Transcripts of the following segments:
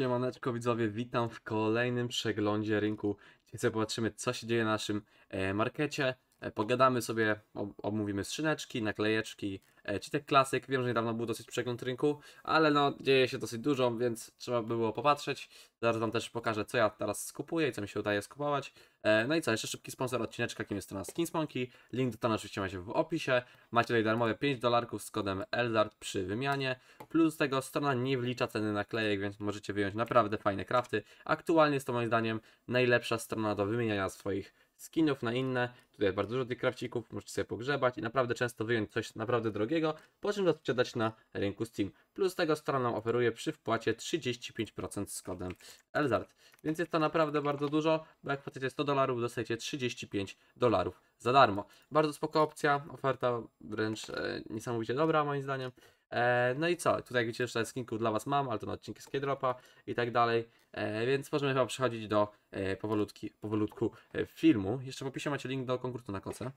Siemaneczko widzowie, witam w kolejnym przeglądzie rynku. Dzisiaj zobaczymy, co się dzieje na naszym e, markecie, E, pogadamy sobie, omówimy skrzyneczki, naklejeczki, e, Citek klasyk. Wiem, że niedawno był dosyć przegląd rynku, ale no dzieje się dosyć dużo, więc trzeba by było popatrzeć. Zaraz Wam też pokażę, co ja teraz skupuję i co mi się udaje skupować. E, no i co, jeszcze szybki sponsor odcineczka, kim jest strona Skinsmonkey. Link do tego oczywiście macie w opisie. Macie tutaj darmowe 5 dolarków z kodem ELDART przy wymianie. Plus tego strona nie wlicza ceny naklejek, więc możecie wyjąć naprawdę fajne krafty. Aktualnie jest to moim zdaniem najlepsza strona do wymieniania swoich skinów na inne. Tutaj bardzo dużo tych krawcików, możecie sobie pogrzebać i naprawdę często wyjąć coś naprawdę drogiego, po czym rozprzedać na rynku Steam. Plus tego strona oferuje przy wpłacie 35% z kodem Elzard. Więc jest to naprawdę bardzo dużo, bo jak płacicie 100 dolarów, dostajecie 35 dolarów za darmo. Bardzo spoko opcja, oferta wręcz e, niesamowicie dobra moim zdaniem. E, no i co, tutaj jak widzicie, jeszcze skinku dla Was mam, ale to na odcinki z Kiedropa i tak dalej, e, więc możemy chyba przechodzić do e, powolutki, powolutku filmu. Jeszcze w opisie macie link do konkursu na koce,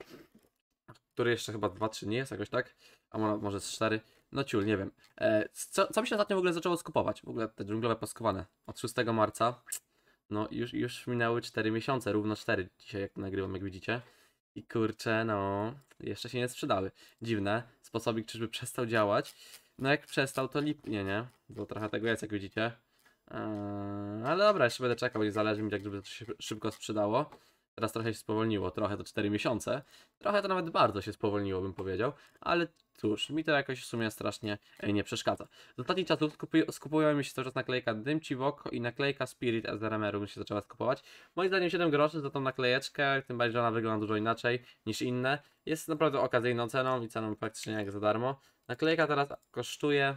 który jeszcze chyba 2-3 dni jest, jakoś tak, a może 4, no ciul, nie wiem. Co, co mi się ostatnio w ogóle zaczęło skupować? W ogóle te dżunglowe paskowane od 6 marca, no już, już minęły 4 miesiące, równo 4 dzisiaj jak nagrywam, jak widzicie. I kurczę, no, jeszcze się nie sprzedały. Dziwne, sposobik czyżby przestał działać. No jak przestał, to lipnie, nie? Bo trochę tego jest, jak widzicie. Eee, ale dobra, jeszcze będę czekał, nie zależy mi, jak żeby to się szybko sprzedało. Teraz trochę się spowolniło, trochę to 4 miesiące. Trochę to nawet bardzo się spowolniło, bym powiedział, ale cóż, mi to jakoś w sumie strasznie e, nie przeszkadza. Z ostatnich czasów skupiłem mi się cały czas naklejka Dymci Woko i naklejka Spirit z Remeru się zaczęła skupować. Moim zdaniem 7 groszy za tą naklejeczkę, tym bardziej, że ona wygląda dużo inaczej niż inne. Jest naprawdę okazyjną ceną i ceną praktycznie jak za darmo. Naklejka teraz kosztuje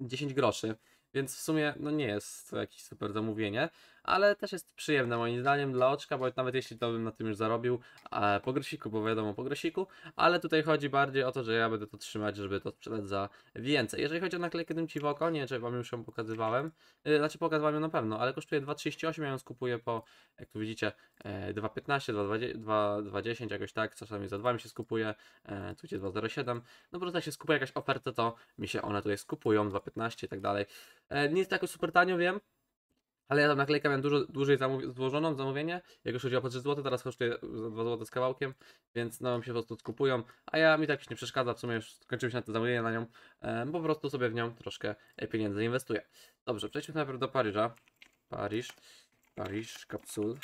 10 groszy. Więc w sumie no nie jest to jakieś super zamówienie, ale też jest przyjemne moim zdaniem dla oczka, bo nawet jeśli to bym na tym już zarobił, e, po grosiku, bo wiadomo po grosiku, ale tutaj chodzi bardziej o to, że ja będę to trzymać, żeby to sprzedać za więcej. Jeżeli chodzi o naklejkę dymci w oko, nie czy wam już ją pokazywałem, e, znaczy pokazywałem ją na pewno, ale kosztuje 2,38, ja ją skupuję po, jak tu widzicie, e, 2,15, 2,20, jakoś tak, czasami za 2 mi się skupuje, e, tu gdzie 2,07, no po prostu jak się skupuje jakaś oferta, to mi się one tutaj skupują, 2,15 i tak dalej. E, nie jest to jakoś super tanio, wiem, ale ja tam naklejkę miałem dużo dłużej zamów złożoną, zamówienie. Jak już chodziło po 3 zł, teraz kosztuje 2 zł z kawałkiem, więc no mi się po prostu skupują. A ja mi tak już nie przeszkadza, w sumie już skończyłem się na to zamówienie na nią. bo po prostu sobie w nią troszkę e, pieniędzy inwestuję. Dobrze, przejdźmy najpierw do Paryża. Paryż, Paryż, kapsul.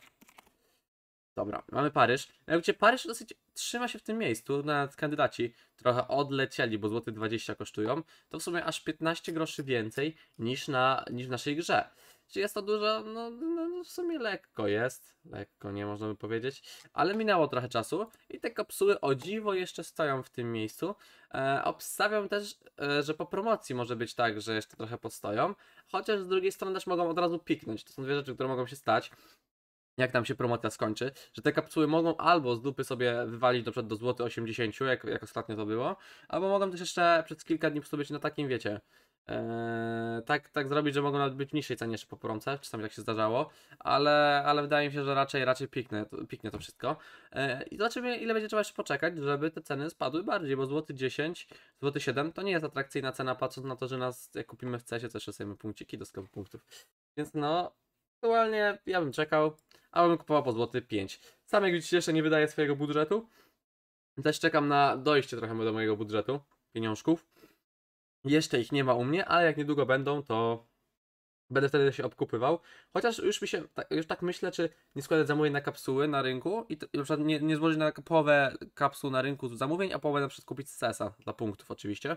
Dobra, mamy Paryż. Mianowicie Paryż dosyć trzyma się w tym miejscu, nawet kandydaci trochę odlecieli, bo złoty 20 kosztują. To w sumie aż 15 groszy więcej niż, na, niż w naszej grze. Czy jest to dużo? No, no, no, w sumie lekko jest. Lekko, nie można by powiedzieć. Ale minęło trochę czasu i te kapsuły o dziwo jeszcze stoją w tym miejscu. E, obstawiam też, e, że po promocji może być tak, że jeszcze trochę postoją. Chociaż z drugiej strony też mogą od razu piknąć. To są dwie rzeczy, które mogą się stać jak tam się promocja skończy, że te kapsuły mogą albo z dupy sobie wywalić na do złoty 80, jak, jak ostatnio to było, albo mogą też jeszcze przez kilka dni sobie być na takim, wiecie, ee, tak, tak zrobić, że mogą nawet być w niższej cenie jeszcze po promce, czasami tak się zdarzało, ale, ale wydaje mi się, że raczej raczej piknie, piknie to wszystko. E, I zobaczymy, ile będzie trzeba jeszcze poczekać, żeby te ceny spadły bardziej, bo złoty 10, złoty 7 to nie jest atrakcyjna cena, patrząc na to, że nas, jak kupimy w cesie, to jeszcze sobie punkciki do sklepu punktów. Więc no, aktualnie ja bym czekał, abym bym kupował po złoty 5. Sam jak widzicie jeszcze nie wydaję swojego budżetu, też czekam na dojście trochę do mojego budżetu, pieniążków. Jeszcze ich nie ma u mnie, ale jak niedługo będą, to będę wtedy się obkupywał. Chociaż już mi się, tak, już tak myślę, czy nie składać zamówień na kapsuły na rynku i, to, na przykład nie, nie złożyć na połowę kapsuł na rynku zamówień, a połowę na przykład kupić z CS-a dla punktów oczywiście,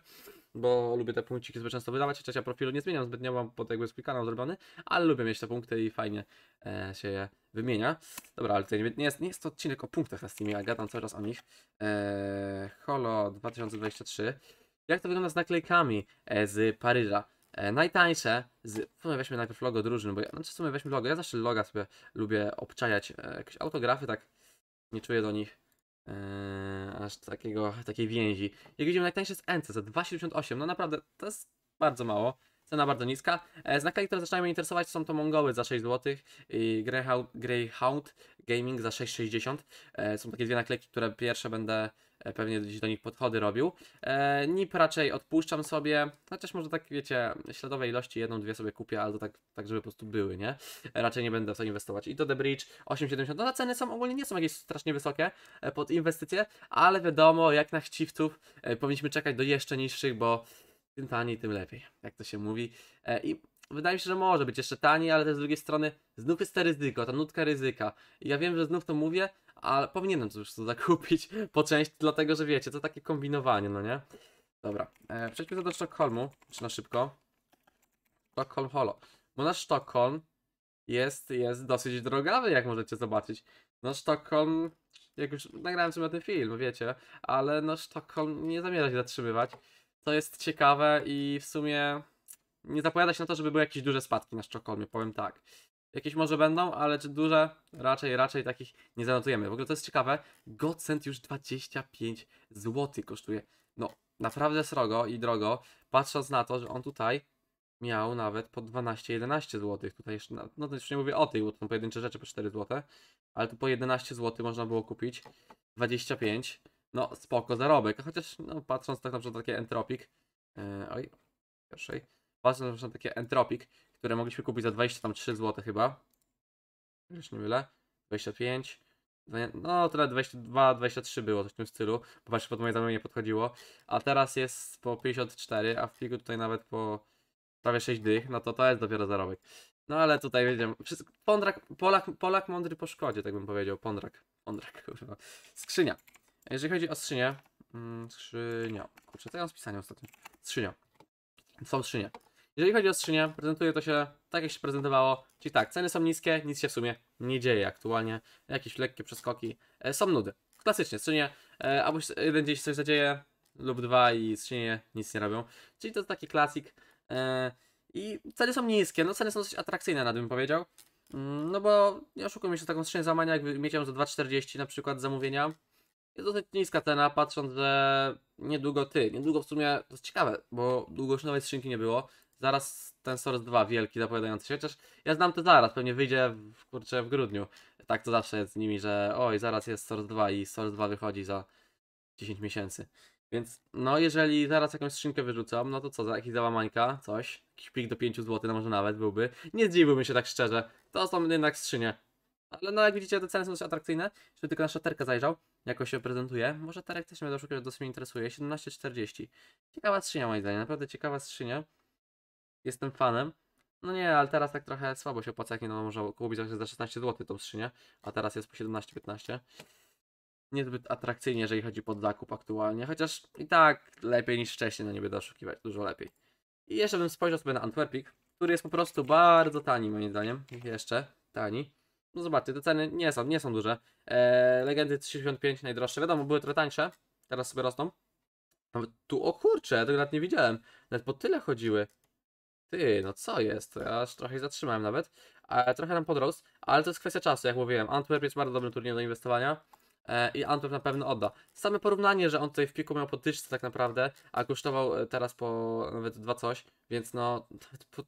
bo lubię te punkciki zbyt często wydawać, chociaż ja profilu nie zmieniam, zbytnio mam pod jakby swój kanał zrobiony, ale lubię mieć te punkty i fajnie e, się je wymienia. Dobra, ale to nie, nie, jest, nie jest to odcinek o punktach na Steamie, ja gadam cały czas o nich. E, Holo 2023 jak to wygląda z naklejkami e, z Paryża. E, najtańsze, z, w sumie weźmy najpierw logo drużyny, bo ja, znaczy w sumie weźmy logo, ja zawsze loga sobie lubię obczajać, e, jakieś autografy tak nie czuję do nich aż takiego, takiej więzi. Jak widzimy, najtańsze jest NC za 2,78. No naprawdę, to jest bardzo mało. Cena bardzo niska. E, z które zaczynają mnie interesować, są to Mongoły za 6 zł i Greyhound, Greyhound Gaming za 6,60. są takie dwie naklejki, które pierwsze będę E, pewnie gdzieś do nich podchody robił. E, nip raczej odpuszczam sobie, chociaż może tak wiecie, śladowe ilości, jedną, dwie sobie kupię, ale to tak, tak żeby po prostu były, nie? Raczej nie będę w to inwestować. I do The Bridge 8,70, no na ceny są ogólnie nie są jakieś strasznie wysokie e, pod inwestycje, ale wiadomo, jak na chciwców e, powinniśmy czekać do jeszcze niższych, bo tym taniej, tym lepiej, jak to się mówi. E, I wydaje mi się, że może być jeszcze taniej, ale też z drugiej strony znów jest to ryzyko, ta nutka ryzyka. I ja wiem, że znów to mówię, ale powinienem już to zakupić po części, dlatego że wiecie, to takie kombinowanie, no nie? Dobra, e, przejdźmy to do Sztokholmu, czy na szybko. Sztokholm Holo. Bo nasz Sztokholm jest, jest dosyć drogawy, jak możecie zobaczyć. No Sztokholm, jak już nagrałem sobie ten film, wiecie, ale no Sztokholm nie zamierza się zatrzymywać. To jest ciekawe i w sumie nie zapowiada się na to, żeby były jakieś duże spadki na Sztokholmie, powiem tak. Jakieś może będą, ale czy duże? Raczej, raczej takich nie zanotujemy. W ogóle to jest ciekawe, Godsend już 25 zł kosztuje. No, naprawdę srogo i drogo, patrząc na to, że on tutaj miał nawet po 12-11 zł. Tutaj jeszcze, no to już nie mówię o tej, bo to są pojedyncze rzeczy po 4 zł, ale tu po 11 zł można było kupić 25. No, spoko zarobek, chociaż no, patrząc tak na przykład takie Entropik, yy, oj, pierwszej, patrząc na przykład takie Entropik, które mogliśmy kupić za 23 zł chyba. Już nie mylę. 25. No, tyle 22, 23 było, coś w tym stylu. właśnie pod moje zamówienie podchodziło. A teraz jest po 54, a w figu tutaj nawet po prawie 6 dych. No to to jest dopiero zarobek. No ale tutaj wiedziałem. pondrak, Polak, Polak mądry po szkodzie, tak bym powiedział. Pondrak. Pondrak, kurwa. Skrzynia. Jeżeli chodzi o skrzynię. Mm, skrzynia. Kurczę, co ja mam ostatnio? Skrzynia. Są skrzynie. Jeżeli chodzi o skrzynię, prezentuje to się tak, jak się prezentowało, czyli tak, ceny są niskie, nic się w sumie nie dzieje aktualnie, jakieś lekkie przeskoki, e, są nudy. Klasycznie, skrzynie, e, albo jeden dzień coś zadzieje, lub dwa i skrzynie nic nie robią. Czyli to jest taki klasik. E, I ceny są niskie, no ceny są dość atrakcyjne, na bym powiedział. Mm, no bo nie oszukujmy się, taką skrzynię zamania, jakby mieć ją za 2,40 na przykład zamówienia, jest dosyć niska cena, patrząc, że niedługo ty, niedługo w sumie, to jest ciekawe, bo długo już nowej skrzynki nie było, Zaraz ten Source 2 wielki zapowiadający się, chociaż ja znam to zaraz, pewnie wyjdzie w, kurczę w grudniu. Tak to zawsze jest z nimi, że oj, zaraz jest Source 2 i Source 2 wychodzi za 10 miesięcy. Więc no, jeżeli zaraz jakąś skrzynkę wyrzucam, no to co, za jakiś załamańka, coś, jakiś plik do 5 zł, no może nawet byłby. Nie zdziwiłbym się tak szczerze, to są jednak skrzynie. Ale no jak widzicie, te ceny są dość atrakcyjne. Żeby tylko na szaterkę zajrzał, jako się prezentuje. Może Terek też mnie doszukał, że dosyć mnie interesuje. 17,40. Ciekawa skrzynia moim zdaniem, naprawdę ciekawa skrzynia jestem fanem. No nie, ale teraz tak trochę słabo się opłaca, jak nie no, można kupić za 16 zł tą skrzynię, a teraz jest po 17-15. Niezbyt atrakcyjnie, jeżeli chodzi pod zakup aktualnie, chociaż i tak lepiej niż wcześniej, no nie będę oszukiwać, dużo lepiej. I jeszcze bym spojrzał sobie na Antwerpik, który jest po prostu bardzo tani moim zdaniem, jeszcze tani. No zobaczcie, te ceny nie są, nie są duże. Eee, legendy 365 najdroższe, wiadomo, były trochę tańsze, teraz sobie rosną. Nawet tu, o kurcze, ja tego nawet nie widziałem, nawet po tyle chodziły. Ty, no co jest? Aż trochę się zatrzymałem nawet. E, trochę nam podrosł, ale to jest kwestia czasu, jak mówiłem. Antwerp jest bardzo dobrym turniejem do inwestowania e, i Antwerp na pewno odda. Same porównanie, że on tutaj w piku miał po tyżce tak naprawdę, a kosztował e, teraz po nawet dwa coś, więc no po,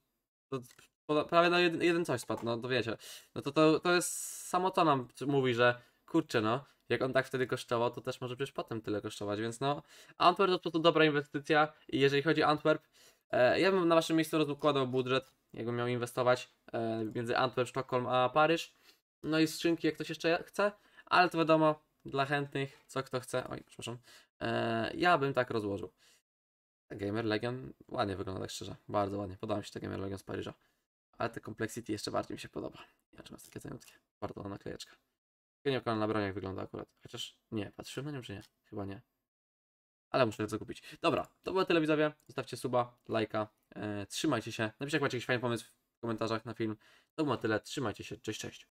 po, po, prawie na jeden, jeden, coś spadł, no to wiecie. No to, to, to jest samo to nam mówi, że kurczę no, jak on tak wtedy kosztował, to też może przecież potem tyle kosztować, więc no Antwerp to, to dobra inwestycja i jeżeli chodzi o Antwerp, E, ja bym na waszym miejscu rozukładał budżet, jakbym miał inwestować e, między Antwerp, Sztokholm a Paryż. No i skrzynki, jak ktoś jeszcze chce, ale to wiadomo, dla chętnych, co kto chce. Oj, przepraszam. E, ja bym tak rozłożył. Gamer Legion ładnie wygląda, tak szczerze. Bardzo ładnie. Podoba mi się ta Gamer Legion z Paryża. Ale te Complexity jeszcze bardziej mi się podoba. Ja czym takie ceniutkie. Bardzo ładna klejeczka. Genialna na jak wygląda akurat. Chociaż nie, patrzyłem na nią czy nie? Chyba nie ale muszę to kupić. Dobra, to było tyle widzowie. Zostawcie suba, lajka, e, trzymajcie się. Napiszcie jak macie jakiś fajny pomysł w komentarzach na film. To było tyle, trzymajcie się, cześć, cześć.